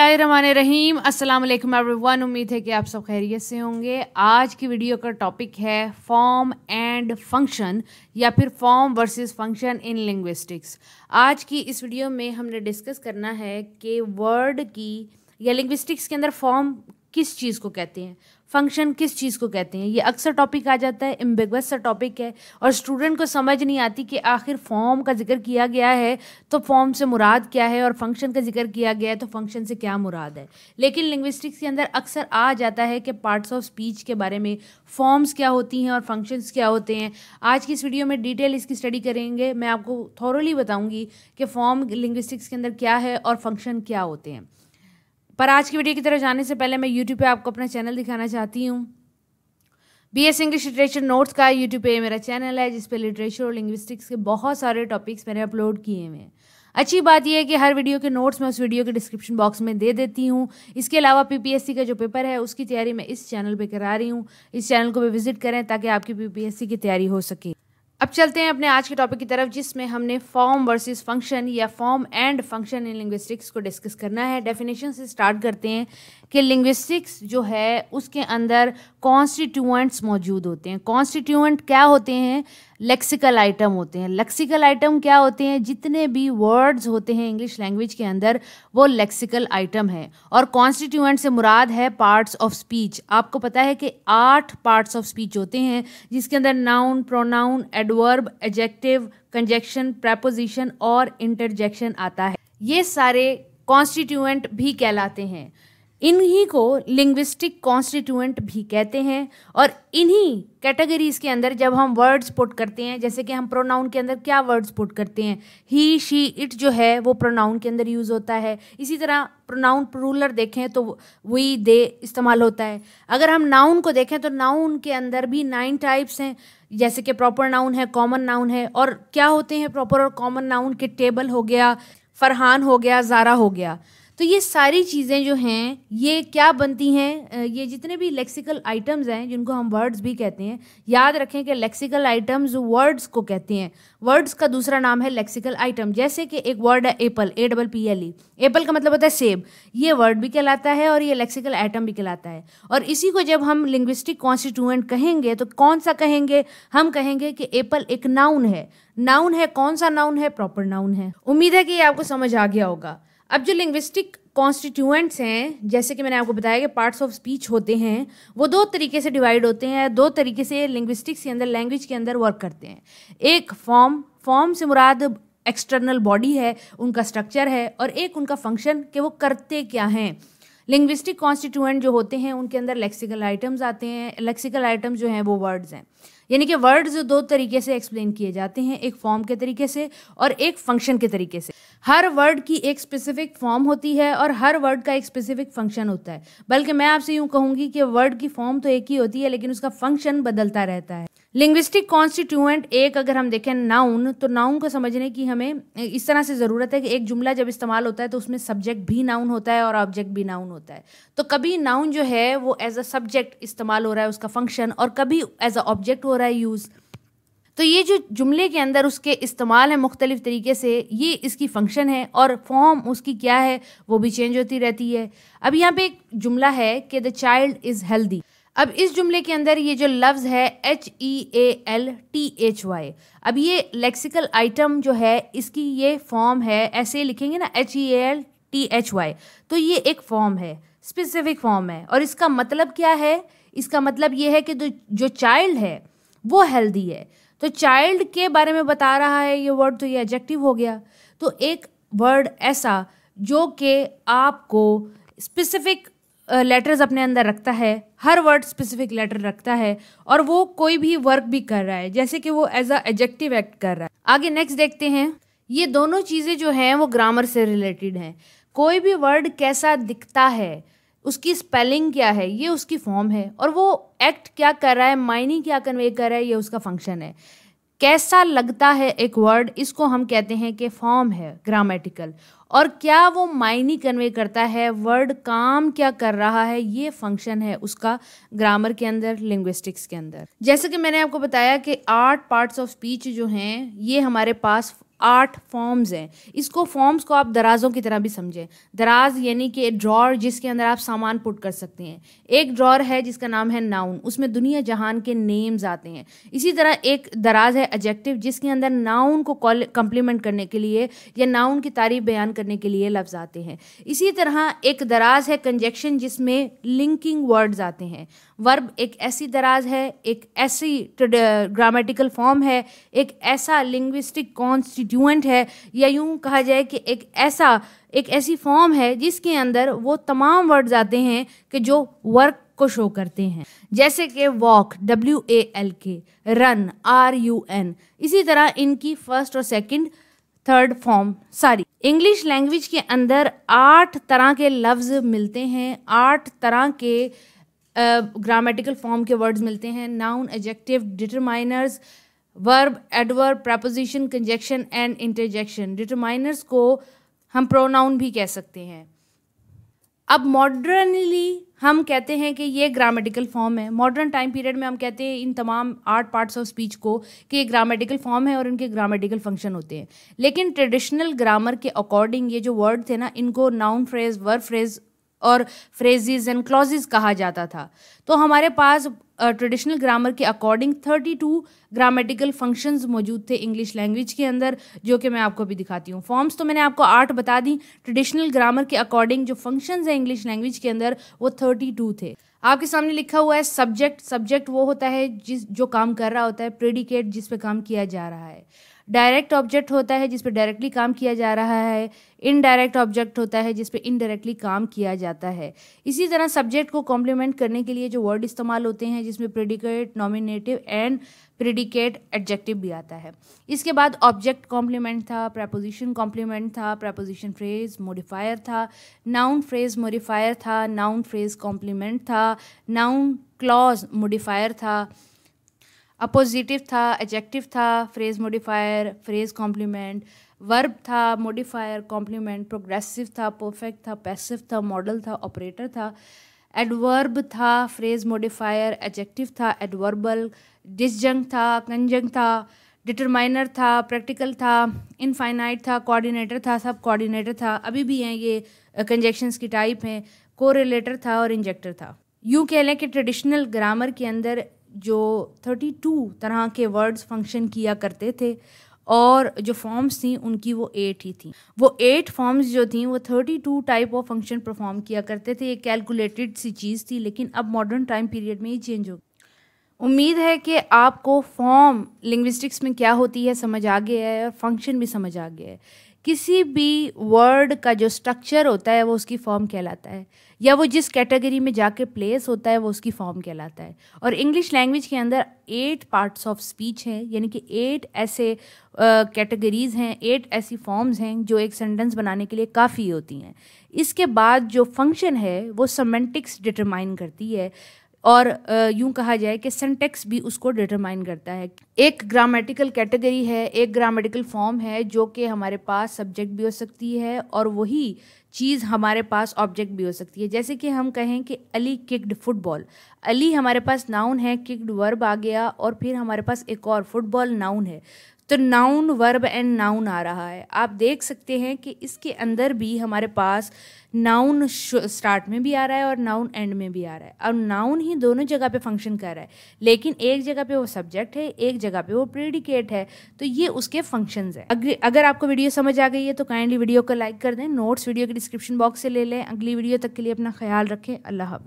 रहीम अस्सलाम वालेकुम एवरीवन उम्मीद है कि आप सब खैरियत से होंगे आज की वीडियो का टॉपिक है फॉर्म एंड फंक्शन या फिर form versus function in linguistics आज की इस वीडियो में हमने डिस्कस करना है कि वर्ड की या लिंग्विस्टिक्स के अंदर फॉर्म किस चीज़ को कहते हैं फंक्शन किस चीज़ को कहते हैं ये अक्सर टॉपिक आ जाता है एम्बेगस सा टॉपिक है और स्टूडेंट को समझ नहीं आती कि आखिर फॉर्म का जिक्र किया गया है तो फॉर्म से मुराद क्या है और फंक्शन का जिक्र किया गया है तो फंक्शन से क्या मुराद है लेकिन लिंग्विस्टिक्स के अंदर अक्सर आ जाता है कि पार्ट्स ऑफ स्पीच के बारे में फॉर्म्स क्या होती हैं और फंक्शंस क्या होते हैं आज की इस वीडियो में डिटेल इसकी स्टडी करेंगे मैं आपको थॉरली बताऊँगी कि फॉर्म लिंग्विस्टिक्स के अंदर क्या है और फंक्शन क्या होते हैं पर आज की वीडियो की तरफ जाने से पहले मैं यूट्यूब पे आपको अपना चैनल दिखाना चाहती हूँ B S English literature notes का यूट्यूब पे मेरा चैनल है जिसपे लिटरेचर और लिंग्विस्टिक्स के बहुत सारे टॉपिक्स मैंने अपलोड किए हुए हैं अच्छी बात यह है कि हर वीडियो के नोट्स मैं उस वीडियो के डिस्क्रिप्शन बॉक्स में दे देती हूँ इसके अलावा पीपीएससी का जो पेपर है उसकी तैयारी मैं इस चैनल पे करा रही हूँ इस चैनल को भी विजिट करें ताकि आपकी पीपीएससी की तैयारी हो सके अब चलते हैं अपने आज के टॉपिक की तरफ जिसमें हमने फॉर्म वर्सेस फंक्शन या form and function in linguistics को डिस्कस करना है डेफिनेशन से स्टार्ट करते हैं कि लिंग्विस्टिक्स जो है उसके अंदर कॉन्स्टिट्यूएंट्स मौजूद होते हैं कॉन्स्टिट्यूएंट क्या होते हैं लेक्सिकल आइटम होते हैं लेक्सिकल आइटम क्या होते हैं जितने भी वर्ड्स होते हैं इंग्लिश लैंग्वेज के अंदर वो लेक्सिकल आइटम है और कॉन्स्टिट्यूएंट से मुराद है पार्ट्स ऑफ स्पीच आपको पता है कि आठ पार्ट्स ऑफ स्पीच होते हैं जिसके अंदर noun pronoun adverb adjective conjunction preposition और इंटरजेक्शन आता है ये सारे कॉन्स्टिट्यूएंट भी कहलाते हैं इन्हीं को लिंग्विस्टिक कॉन्स्टिट्यूएंट भी कहते हैं और इन्हीं कैटेगरीज के अंदर जब हम वर्ड्स पुट करते हैं जैसे कि हम प्रोनाउन के अंदर क्या वर्ड्स पुट करते हैं ही शी इट जो है वो प्रोनाउन के अंदर यूज़ होता है इसी तरह प्रोनाउन रूलर देखें तो वी दे इस्तेमाल होता है अगर हम नाउन को देखें तो नाउन के अंदर भी नाइन टाइप्स हैं जैसे कि प्रॉपर नाउन है कॉमन नाउन है और क्या होते हैं प्रॉपर और कॉमन नाउन के टेबल हो गया फरहान हो गया जारा हो गया तो ये सारी चीज़ें जो हैं ये क्या बनती हैं ये जितने भी लेक्सिकल आइटम्स हैं जिनको हम वर्ड्स भी कहते हैं याद रखें कि लेक्सिकल आइटम्स वर्ड्स को कहते हैं वर्ड्स का दूसरा नाम है लेक्सिकल आइटम जैसे कि एक वर्ड है apple A double P L E apple का मतलब होता है सेब ये वर्ड भी कहलाता है और ये लेक्सिकल आइटम भी कहलाता है और इसी को जब हम लिंग्विस्टिक कॉन्स्टिट्यूएंट कहेंगे तो कौन सा कहेंगे हम कहेंगे कि एप्पल एक नाउन है नाउन है कौन सा नाउन है प्रॉपर नाउन है उम्मीद है कि ये आपको समझ आ गया होगा अब जो लिंग्विस्टिक कॉन्स्टिट्यूएंट्स हैं जैसे कि मैंने आपको बताया कि पार्ट्स ऑफ स्पीच होते हैं वो दो तरीके से डिवाइड होते हैं दो तरीके से लिंग्विस्टिक्स के अंदर लैंग्वेज के अंदर वर्क करते हैं एक फॉर्म फॉर्म से मुराद एक्सटर्नल बॉडी है उनका स्ट्रक्चर है और एक उनका फंक्शन कि वो करते क्या हैं लिंग्विस्टिक कॉन्स्टिट्यूएंट जो होते हैं उनके अंदर लेक्सिकल आइटम्स आते हैं लेक्सिकल आइटम्स जो हैं वो वर्ड्स हैं यानी कि वर्ड्स दो तरीके से एक्सप्लेन किए जाते हैं एक फॉर्म के तरीके से और एक फंक्शन के तरीके से हर वर्ड की एक स्पेसिफिक फॉर्म होती है और हर वर्ड का एक स्पेसिफिक फंक्शन होता है बल्कि मैं आपसे यूँ कहूँगी कि वर्ड की फॉर्म तो एक ही होती है लेकिन उसका फंक्शन बदलता रहता है लिंग्विस्टिक कॉन्स्टिट्यूएंट एक अगर हम देखें नाउन तो नाउन को समझने की हमें इस तरह से ज़रूरत है कि एक जुमला जब इस्तेमाल होता है तो उसमें सब्जेक्ट भी नाउन होता है और ऑब्जेक्ट भी नाउन होता है तो कभी नाउन जो है वो एज अ सब्जेक्ट इस्तेमाल हो रहा है उसका फंक्शन और कभी एज अ ऑब्जेक्ट हो रहा है यूज़ तो ये जो जुमले के अंदर उसके इस्तेमाल है मुख्तलिफ़ तरीके से ये इसकी फ़ंक्शन है और फॉर्म उसकी क्या है वो भी चेंज होती रहती है अब यहाँ पे एक जुमला है कि द चाइल्ड इज़ हेल्दी अब इस जुमले के अंदर ये जो लफ्ज़ है H E A L T H Y अब ये लेक्सिकल आइटम जो है इसकी ये फॉर्म है ऐसे लिखेंगे ना H E A L T H Y तो ये एक फॉर्म है स्पेसिफिक फॉर्म है और इसका मतलब क्या है इसका मतलब ये है कि जो जो चाइल्ड है वो हेल्दी है तो चाइल्ड के बारे में बता रहा है ये वर्ड तो ये एडजेक्टिव हो गया तो एक वर्ड ऐसा जो कि आपको स्पेसिफिक लेटर्स अपने अंदर रखता है हर वर्ड स्पेसिफिक लेटर रखता है और वो कोई भी वर्क भी कर रहा है जैसे कि वो एज अ एजेक्टिव एक्ट कर रहा है आगे नेक्स्ट देखते हैं ये दोनों चीज़ें जो हैं वो ग्रामर से रिलेटेड हैं कोई भी वर्ड कैसा दिखता है उसकी स्पेलिंग क्या है ये उसकी फॉर्म है और वो एक्ट क्या कर रहा है माइनिंग क्या कन्वे कर रहा है ये उसका फंक्शन है कैसा लगता है एक वर्ड इसको हम कहते हैं कि फॉर्म है ग्रामेटिकल और क्या वो मायने कन्वे करता है वर्ड काम क्या कर रहा है ये फंक्शन है उसका ग्रामर के अंदर लिंग्विस्टिक्स के अंदर जैसे कि मैंने आपको बताया कि आठ पार्ट्स ऑफ स्पीच जो हैं ये हमारे पास आठ फॉर्म्स हैं इसको फॉर्म्स को आप दराजों की तरह भी समझें दराज यानी कि ड्रॉर जिसके अंदर आप सामान पुट कर सकते हैं एक ड्रॉर है जिसका नाम है नाउन उसमें दुनिया जहान के नेम्स आते हैं इसी तरह एक दराज है एजेक्टिव जिसके अंदर नाउन को कम्प्लीमेंट करने के लिए या नाउन की तारीफ बयान करने के लिए लफ्ज़ आते हैं इसी तरह एक दराज है कंजेक्शन जिसमें लिंकिंग वर्ड्स आते हैं वर्ब एक ऐसी दराज है एक ऐसी ग्रामेटिकल फॉर्म है एक ऐसा लिंग्विस्टिक कॉन्स्टिट्यूएंट है या यूँ कहा जाए कि एक ऐसा एक ऐसी फॉर्म है जिसके अंदर वो तमाम वर्ड्स आते हैं कि जो वर्क को शो करते हैं जैसे कि walk W A L K run R U N इसी तरह इनकी फर्स्ट और सेकंड थर्ड फॉर्म सारी इंग्लिश लैंग्वेज के अंदर आठ तरह के लफ्ज़ मिलते हैं आठ तरह के ग्रामेटिकल फॉर्म के वर्ड्स मिलते हैं noun adjective determiners verb adverb preposition conjunction and interjection determiners को हम प्रोनाउन भी कह सकते हैं अब मॉडर्नली हम कहते हैं कि ये ग्रामेटिकल फॉर्म है मॉडर्न टाइम पीरियड में हम कहते हैं इन तमाम आर्ट पार्ट्स ऑफ स्पीच को कि ये ग्रामेटिकल फॉर्म है और इनके ग्रामेटिकल फंक्शन होते हैं लेकिन ट्रेडिशनल ग्रामर के अकॉर्डिंग ये जो वर्ड थे ना इनको नाउन फ्रेज वर्ब फ्रेज और फ्रेजेज एंड क्लॉजेज कहा जाता था तो हमारे पास ट्रेडिशनल ग्रामर के according thirty two grammatical functions मौजूद थे इंग्लिश लैंग्वेज के अंदर जो कि मैं आपको अभी दिखाती हूँ फॉर्म्स तो मैंने आपको आठ बता दी ट्रेडिशनल ग्रामर के अकॉर्डिंग जो फंक्शंस हैं इंग्लिश लैंग्वेज के अंदर वो थर्टी टू थे आपके सामने लिखा हुआ है सब्जेक्ट सब्जेक्ट वो होता है जिस जो काम कर रहा होता है प्रेडिकेट जिस पे काम किया जा रहा है डायरेक्ट ऑब्जेक्ट होता है जिस पर डायरेक्टली काम किया जा रहा है इनडायरेक्ट ऑब्जेक्ट होता है जिस पर इनडायरेक्टली काम किया जाता है इसी तरह सब्जेक्ट को कॉम्प्लीमेंट करने के लिए जो वर्ड इस्तेमाल होते हैं जिसमें predicate nominative and predicate adjective भी आता है इसके बाद ऑब्जेक्ट कॉम्प्लीमेंट था प्रपोजिशन कॉम्प्लीमेंट था प्रपोजिशन फ्रेज मोडिफायर था नाउन फ्रेज मोडिफायर था नाउन फ्रेज कॉम्प्लीमेंट था नाउन क्लॉज मोडिफायर था अपोजिटिव था एजेक्टिव था phrase modifier phrase complement verb था मोडिफायर कॉम्प्लीमेंट प्रोग्रेसिव था परफेक्ट था पैसिव था मॉडल था ऑपरेटर था एडवर्ब था फ्रेज मोडिफायर एजेक्टिव था एडवर्बल डिसजंग था कंजंग था डिटरमाइनर था प्रैक्टिकल था इनफाइनाइट था कोऑर्डिनेटर था सब कोऑर्डिनेटर था अभी भी हैं ये कंजेक्शंस uh, की टाइप हैं कोरिलेटर था और इंजेक्टर था यूँ कह लें कि ट्रेडिशनल ग्रामर के अंदर जो 32 तरह के वर्ड्स फंक्शन किया करते थे और जो फॉर्म्स थी उनकी वो एट ही थी वो एट फॉर्म्स जो थी वो thirty two type of function perform किया करते थे ये कैलकुलेटेड सी चीज़ थी लेकिन अब मॉडर्न टाइम पीरियड में ही चेंज हो उम्मीद है कि आपको फॉर्म लिंग्विस्टिक्स में क्या होती है समझ आ गया है और फंक्शन भी समझ आ गया है किसी भी वर्ड का जो स्ट्रक्चर होता है वो उसकी फॉर्म कहलाता है या वो जिस कैटेगरी में जाके प्लेस होता है वो उसकी फॉर्म कहलाता है और इंग्लिश लैंग्वेज के अंदर एट पार्ट्स ऑफ स्पीच हैं यानी कि एट ऐसे कैटेगरीज हैं एट ऐसी फॉर्म्स हैं जो एक सेंटेंस बनाने के लिए काफ़ी होती हैं इसके बाद जो फंक्शन है वो समेंटिक्स डिटरमाइन करती है और यूं कहा जाए कि सेंटेक्स भी उसको डिटरमाइन करता है एक ग्रामेटिकल कैटेगरी है एक ग्रामेटिकल फॉर्म है जो कि हमारे पास सब्जेक्ट भी हो सकती है और वही चीज़ हमारे पास ऑब्जेक्ट भी हो सकती है जैसे कि हम कहें कि अली किक्ड फुटबॉल अली हमारे पास नाउन है किक्ड वर्ब आ गया और फिर हमारे पास एक और फुटबॉल नाउन है तो नाउन वर्ब एंड नाउन आ रहा है आप देख सकते हैं कि इसके अंदर भी हमारे पास नाउन स्टार्ट में भी आ रहा है और नाउन एंड में भी आ रहा है अब नाउन ही दोनों जगह पे फंक्शन कर रहा है लेकिन एक जगह पे वो सब्जेक्ट है एक जगह पे वो प्रेडिकेट है तो ये उसके फंक्शंस है अगर आपको वीडियो समझ आ गई है तो काइंडली वीडियो को लाइक कर दें नोट्स वीडियो के डिस्क्रिप्शन बॉक्स से ले लें अगली वीडियो तक के लिए अपना ख्याल रखें अल्लाह